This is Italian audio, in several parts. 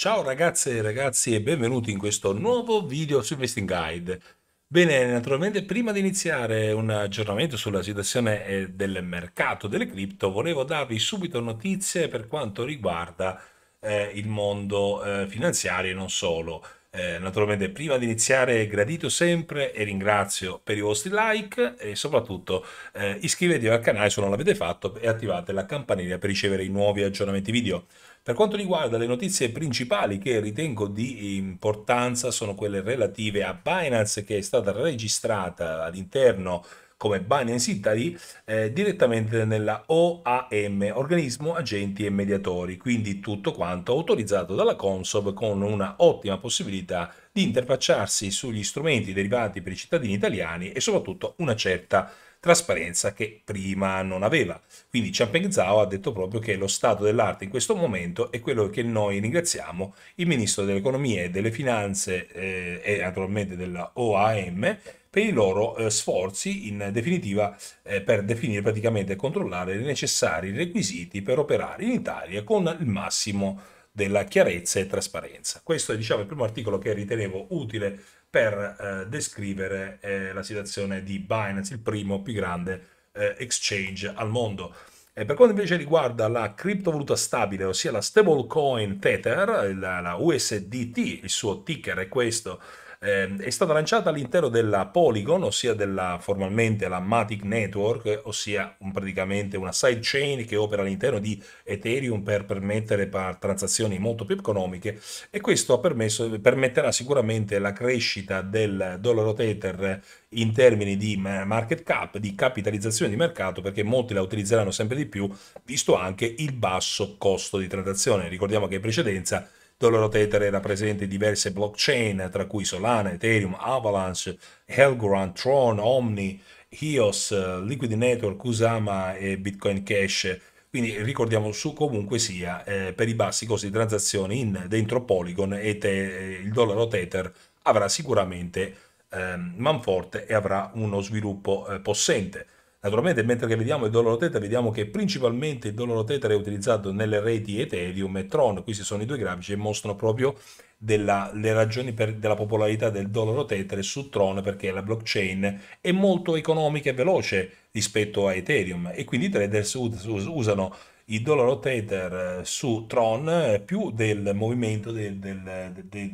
Ciao ragazze e ragazzi e benvenuti in questo nuovo video su Investing Guide. Bene, naturalmente prima di iniziare un aggiornamento sulla situazione eh, del mercato delle cripto, volevo darvi subito notizie per quanto riguarda eh, il mondo eh, finanziario e non solo. Eh, naturalmente prima di iniziare gradito sempre e ringrazio per i vostri like e soprattutto eh, iscrivetevi al canale se non l'avete fatto e attivate la campanella per ricevere i nuovi aggiornamenti video. Per quanto riguarda le notizie principali che ritengo di importanza sono quelle relative a Binance che è stata registrata all'interno come Binance Italy eh, direttamente nella OAM, organismo agenti e mediatori, quindi tutto quanto autorizzato dalla Consob con una ottima possibilità di di interfacciarsi sugli strumenti derivati per i cittadini italiani e soprattutto una certa trasparenza che prima non aveva. Quindi Champeng Zhao ha detto proprio che lo stato dell'arte in questo momento è quello che noi ringraziamo il ministro dell'economia e delle finanze eh, e naturalmente della OAM per i loro eh, sforzi in definitiva eh, per definire praticamente e controllare i necessari requisiti per operare in Italia con il massimo della chiarezza e trasparenza. Questo è diciamo, il primo articolo che ritenevo utile per eh, descrivere eh, la situazione di Binance, il primo più grande eh, exchange al mondo. E eh, per quanto invece riguarda la criptovaluta stabile, ossia la stablecoin Tether, la, la USDT, il suo ticker è questo, eh, è stata lanciata all'interno della Polygon, ossia della, formalmente la Matic Network, ossia un, praticamente una sidechain che opera all'interno di Ethereum per permettere per transazioni molto più economiche e questo permesso, permetterà sicuramente la crescita del dollaro Tether in termini di market cap, di capitalizzazione di mercato, perché molti la utilizzeranno sempre di più, visto anche il basso costo di transazione. Ricordiamo che in precedenza Doloro Tether era presente in diverse blockchain, tra cui Solana, Ethereum, Avalanche, Helgorand, Tron, Omni, EOS, Liquid Network, Kusama e Bitcoin Cash. Quindi ricordiamo su comunque sia, eh, per i bassi costi di transazioni in, dentro Polygon, e te, eh, il dollaro Tether avrà sicuramente eh, manforte e avrà uno sviluppo eh, possente. Naturalmente mentre vediamo il dollaro tether vediamo che principalmente il dollaro tether è utilizzato nelle reti Ethereum e Tron, questi sono i due grafici che mostrano proprio della, le ragioni per, della popolarità del dollaro tether su Tron perché la blockchain è molto economica e veloce rispetto a Ethereum e quindi i traders usano il dollaro tether eh, su Tron eh, più del movimento del, del, del,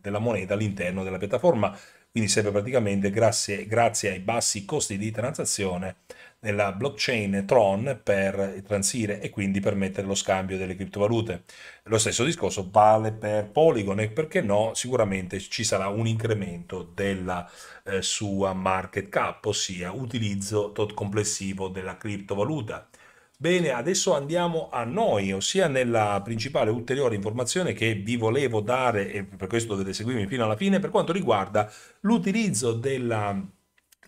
della moneta all'interno della piattaforma quindi serve praticamente grazie, grazie ai bassi costi di transazione nella blockchain Tron per transire e quindi permettere lo scambio delle criptovalute. Lo stesso discorso vale per Polygon e perché no, sicuramente ci sarà un incremento della eh, sua market cap, ossia utilizzo tot complessivo della criptovaluta Bene, adesso andiamo a noi, ossia nella principale ulteriore informazione che vi volevo dare, e per questo dovete seguirmi fino alla fine, per quanto riguarda l'utilizzo della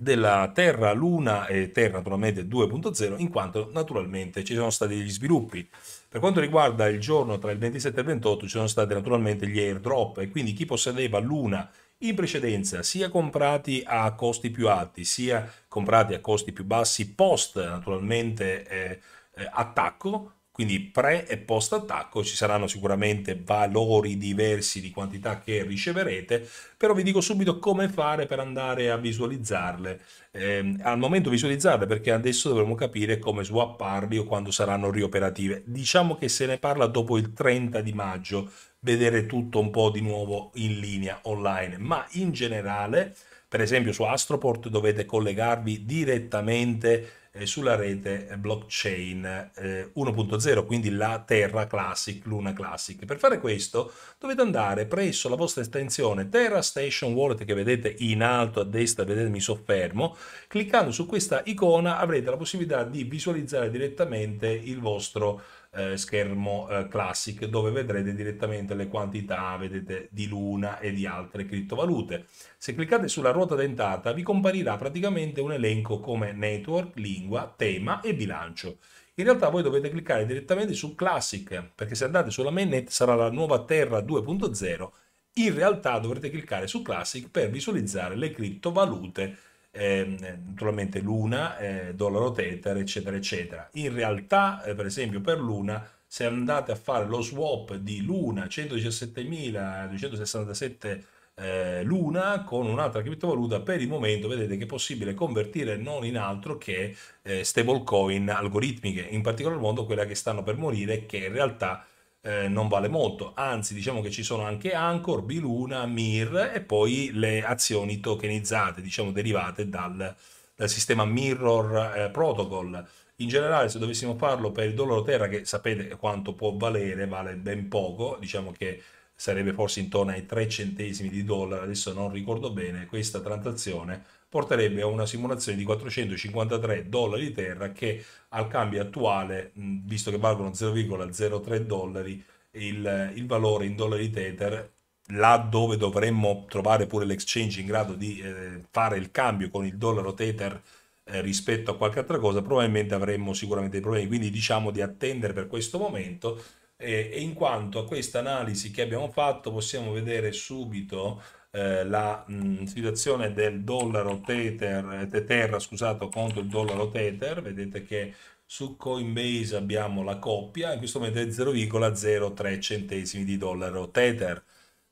della Terra, Luna e Terra naturalmente 2.0 in quanto naturalmente ci sono stati degli sviluppi. Per quanto riguarda il giorno tra il 27 e il 28 ci sono stati naturalmente gli airdrop e quindi chi possedeva Luna in precedenza sia comprati a costi più alti sia comprati a costi più bassi post naturalmente eh, eh, attacco, quindi pre e post attacco, ci saranno sicuramente valori diversi di quantità che riceverete, però vi dico subito come fare per andare a visualizzarle. Eh, al momento visualizzarle perché adesso dovremo capire come swapparli o quando saranno rioperative. Diciamo che se ne parla dopo il 30 di maggio, vedere tutto un po' di nuovo in linea online, ma in generale, per esempio su Astroport dovete collegarvi direttamente eh, sulla rete blockchain 1.0, eh, quindi la Terra Classic, Luna Classic. Per fare questo dovete andare presso la vostra estensione Terra Station Wallet che vedete in alto a destra, vedete mi soffermo, cliccando su questa icona avrete la possibilità di visualizzare direttamente il vostro eh, schermo eh, Classic dove vedrete direttamente le quantità vedete, di Luna e di altre criptovalute. Se cliccate sulla ruota dentata vi comparirà praticamente un elenco come network, lingua, tema e bilancio. In realtà voi dovete cliccare direttamente su Classic perché se andate sulla mainnet sarà la nuova Terra 2.0 in realtà dovrete cliccare su Classic per visualizzare le criptovalute ehm, naturalmente Luna, eh, dollaro Tether, eccetera, eccetera. In realtà, eh, per esempio, per Luna, se andate a fare lo swap di Luna 117.267 eh, Luna con un'altra criptovaluta, per il momento vedete che è possibile convertire non in altro che eh, stablecoin algoritmiche, in particolar modo quella che stanno per morire, che in realtà eh, non vale molto, anzi diciamo che ci sono anche Anchor, Biluna, Mir e poi le azioni tokenizzate, diciamo derivate dal, dal sistema Mirror eh, Protocol. In generale, se dovessimo farlo per il dollaro terra, che sapete quanto può valere, vale ben poco, diciamo che sarebbe forse intorno ai 3 centesimi di dollaro, adesso non ricordo bene, questa transazione porterebbe a una simulazione di 453 dollari di terra che al cambio attuale, visto che valgono 0,03 dollari, il, il valore in dollari Tether là dove dovremmo trovare pure l'exchange in grado di eh, fare il cambio con il dollaro Tether eh, rispetto a qualche altra cosa, probabilmente avremmo sicuramente dei problemi. Quindi diciamo di attendere per questo momento e, in quanto a questa analisi che abbiamo fatto possiamo vedere subito eh, la mh, situazione del dollaro tether, tether scusato, contro il dollaro tether, vedete che su Coinbase abbiamo la coppia, in questo momento è 0,03 centesimi di dollaro tether,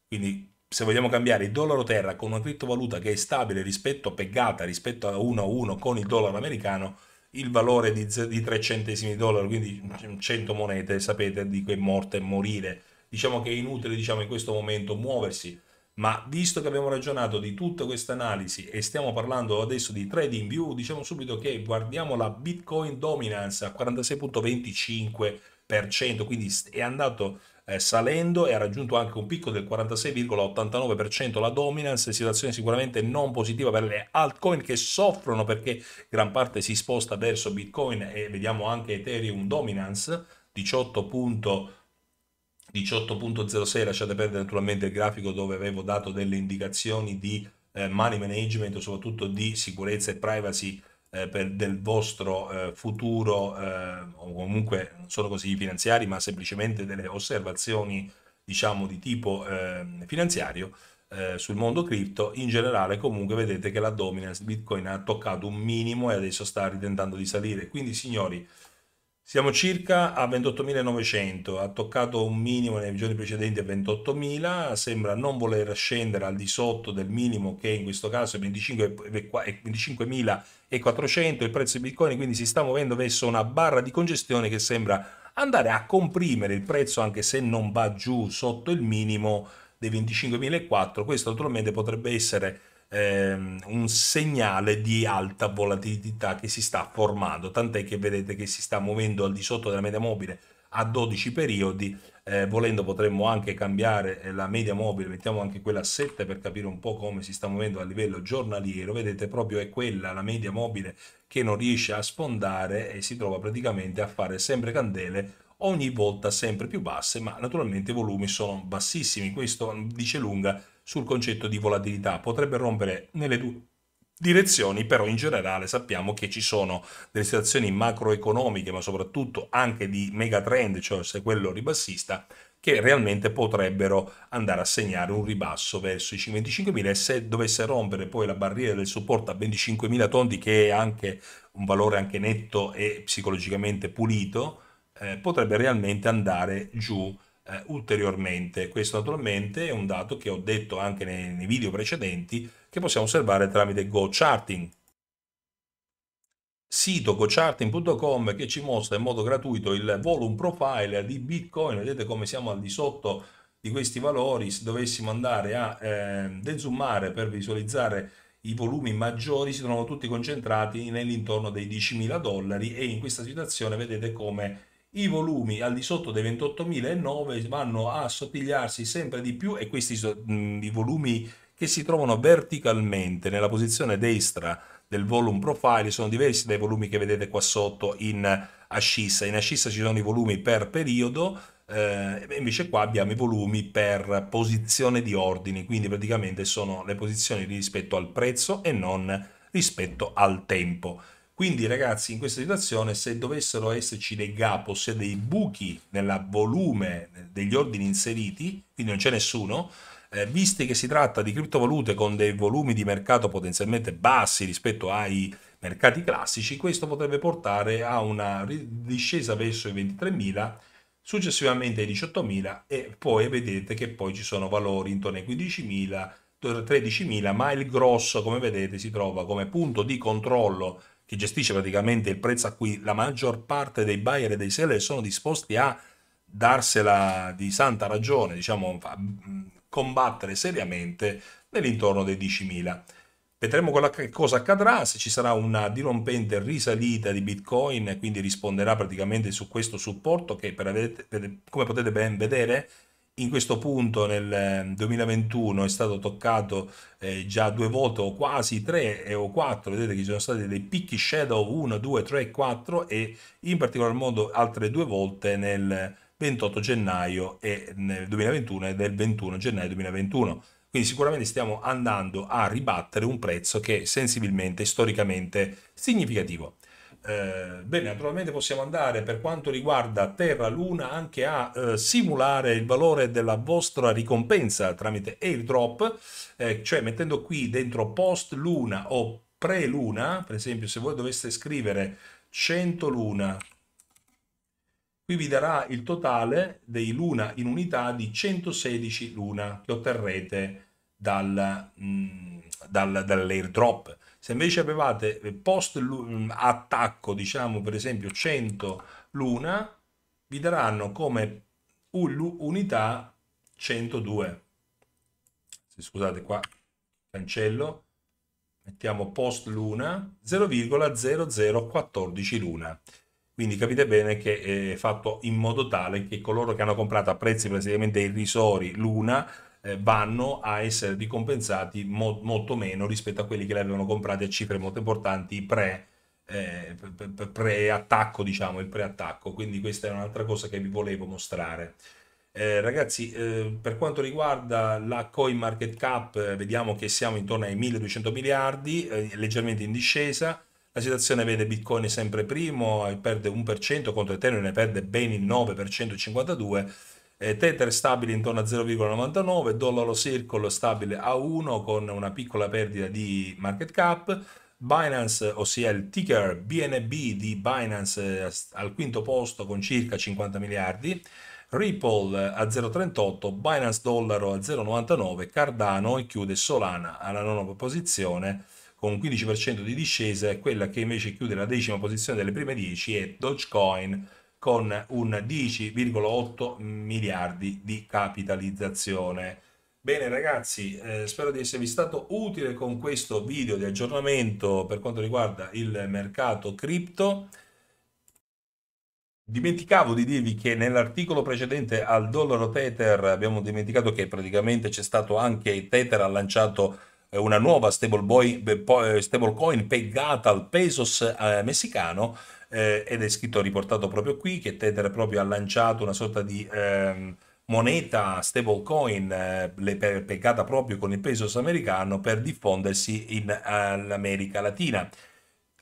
quindi se vogliamo cambiare il dollaro terra con una criptovaluta che è stabile rispetto, peggata rispetto a 1 a 1 con il dollaro americano, il valore di, di 3 centesimi di dollaro, quindi 100 monete, sapete di che morte e morire. Diciamo che è inutile diciamo, in questo momento muoversi, ma visto che abbiamo ragionato di tutta questa analisi e stiamo parlando adesso di trading view, diciamo subito che guardiamo la Bitcoin dominance a 46.25%, quindi è andato eh, salendo e ha raggiunto anche un picco del 46,89% la dominance, situazione sicuramente non positiva per le altcoin che soffrono perché gran parte si sposta verso Bitcoin e vediamo anche Ethereum dominance 18. 18.06 lasciate perdere naturalmente il grafico dove avevo dato delle indicazioni di eh, money management soprattutto di sicurezza e privacy eh, per, del vostro eh, futuro, eh, o comunque non solo consigli finanziari, ma semplicemente delle osservazioni, diciamo, di tipo ehm, finanziario eh, sul mondo cripto, in generale comunque vedete che la dominance Bitcoin ha toccato un minimo e adesso sta ritentando di salire. Quindi, signori, siamo circa a 28.900, ha toccato un minimo nei giorni precedenti a 28.000, sembra non voler scendere al di sotto del minimo che in questo caso è 25.400 25 il prezzo di Bitcoin, quindi si sta muovendo verso una barra di congestione che sembra andare a comprimere il prezzo anche se non va giù sotto il minimo dei 25.400, questo naturalmente potrebbe essere ehm, un segnale di alta volatilità che si sta formando, tant'è che vedete che si sta muovendo al di sotto della media mobile a 12 periodi, eh, volendo potremmo anche cambiare eh, la media mobile, mettiamo anche quella a 7 per capire un po' come si sta muovendo a livello giornaliero, vedete proprio è quella la media mobile che non riesce a sfondare e si trova praticamente a fare sempre candele ogni volta sempre più basse, ma naturalmente i volumi sono bassissimi, questo dice lunga sul concetto di volatilità. Potrebbe rompere nelle due direzioni, però in generale sappiamo che ci sono delle situazioni macroeconomiche, ma soprattutto anche di megatrend, cioè se quello ribassista, che realmente potrebbero andare a segnare un ribasso verso i 25.000 e se dovesse rompere poi la barriera del supporto a 25.000 tondi, che è anche un valore anche netto e psicologicamente pulito, eh, potrebbe realmente andare giù eh, ulteriormente. Questo naturalmente è un dato che ho detto anche nei, nei video precedenti che possiamo osservare tramite GoCharting. Sito gocharting.com che ci mostra in modo gratuito il volume profile di Bitcoin, vedete come siamo al di sotto di questi valori, se dovessimo andare a eh, dezoomare per visualizzare i volumi maggiori si trovano tutti concentrati nell'intorno dei 10.000 dollari e in questa situazione vedete come i volumi al di sotto dei 28.009 vanno a sottigliarsi sempre di più e questi mh, i volumi che si trovano verticalmente nella posizione destra del volume profile sono diversi dai volumi che vedete qua sotto in ascissa. In ascissa ci sono i volumi per periodo, eh, invece qua abbiamo i volumi per posizione di ordini, quindi praticamente sono le posizioni rispetto al prezzo e non rispetto al tempo. Quindi ragazzi, in questa situazione, se dovessero esserci dei gap, ossia dei buchi nel volume degli ordini inseriti, quindi non c'è nessuno, eh, visti che si tratta di criptovalute con dei volumi di mercato potenzialmente bassi rispetto ai mercati classici, questo potrebbe portare a una discesa verso i 23.000, successivamente ai 18.000 e poi vedete che poi ci sono valori intorno ai 15.000, 13.000, ma il grosso, come vedete, si trova come punto di controllo che gestisce praticamente il prezzo a cui la maggior parte dei buyer e dei seller sono disposti a darsela di santa ragione, diciamo, mm, combattere seriamente nell'intorno dei 10.000. Vedremo cosa accadrà, se ci sarà una dirompente risalita di Bitcoin, quindi risponderà praticamente su questo supporto che, per avete, per, come potete ben vedere, in questo punto nel 2021 ehm, è stato toccato eh, già due volte o quasi tre eh, o quattro, vedete che ci sono stati dei picchi shadow 1, 2, 3, 4 e in particolar modo altre due volte nel 28 gennaio e nel 2021 e del 21 gennaio 2021. Quindi sicuramente stiamo andando a ribattere un prezzo che è sensibilmente, storicamente significativo. Eh, bene, naturalmente possiamo andare per quanto riguarda Terra Luna anche a eh, simulare il valore della vostra ricompensa tramite airdrop, eh, cioè mettendo qui dentro post luna o pre luna, per esempio se voi doveste scrivere 100 luna, qui vi darà il totale dei luna in unità di 116 luna che otterrete dal, mm, dal, dall'airdrop. Se invece avevate post mm, attacco, diciamo per esempio 100 luna, vi daranno come unità 102. Scusate qua, cancello, mettiamo post luna 0,0014 luna. Quindi capite bene che è fatto in modo tale che coloro che hanno comprato a prezzi praticamente irrisori luna eh, vanno a essere ricompensati mo- molto meno rispetto a quelli che li avevano comprati a cifre molto importanti pre, eh, pre-attacco, diciamo, il pre-attacco. Quindi questa è un'altra cosa che vi volevo mostrare. Eh, ragazzi, eh, per quanto riguarda la coin market cap, eh, vediamo che siamo intorno ai 1200 miliardi, eh, leggermente in discesa. La situazione vede Bitcoin sempre primo, perde 1% contro Ethereum, ne perde ben il 9%, 52% eh, Tether stabile intorno a 0,99, dollaro Circle stabile a 1 con una piccola perdita di market cap. Binance, ossia il ticker BNB di Binance eh, al quinto posto con circa 50 miliardi, Ripple eh, a 0,38, Binance dollaro a 0,99, Cardano e chiude Solana alla nona posizione con un 15% di discesa e quella che invece chiude la decima posizione delle prime 10 è Dogecoin con un 10,8 miliardi di capitalizzazione. Bene ragazzi, eh, spero di esservi stato utile con questo video di aggiornamento per quanto riguarda il mercato cripto. Dimenticavo di dirvi che nell'articolo precedente al dollaro Tether abbiamo dimenticato che praticamente c'è stato anche Tether ha lanciato eh, una nuova eh, eh, stablecoin stable peggata al pesos eh, messicano eh, ed è scritto, riportato proprio qui, che Tether proprio ha lanciato una sorta di ehm, moneta stablecoin eh, peccata proprio con il pesos americano per diffondersi in uh, America Latina.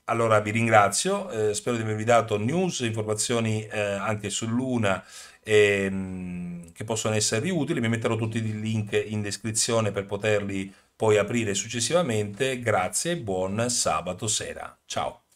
Allora vi ringrazio, eh, spero di avervi dato news, informazioni eh, anche su Luna ehm, che possono esservi utili, vi metterò tutti i link in descrizione per poterli poi aprire successivamente. Grazie e buon sabato sera. Ciao!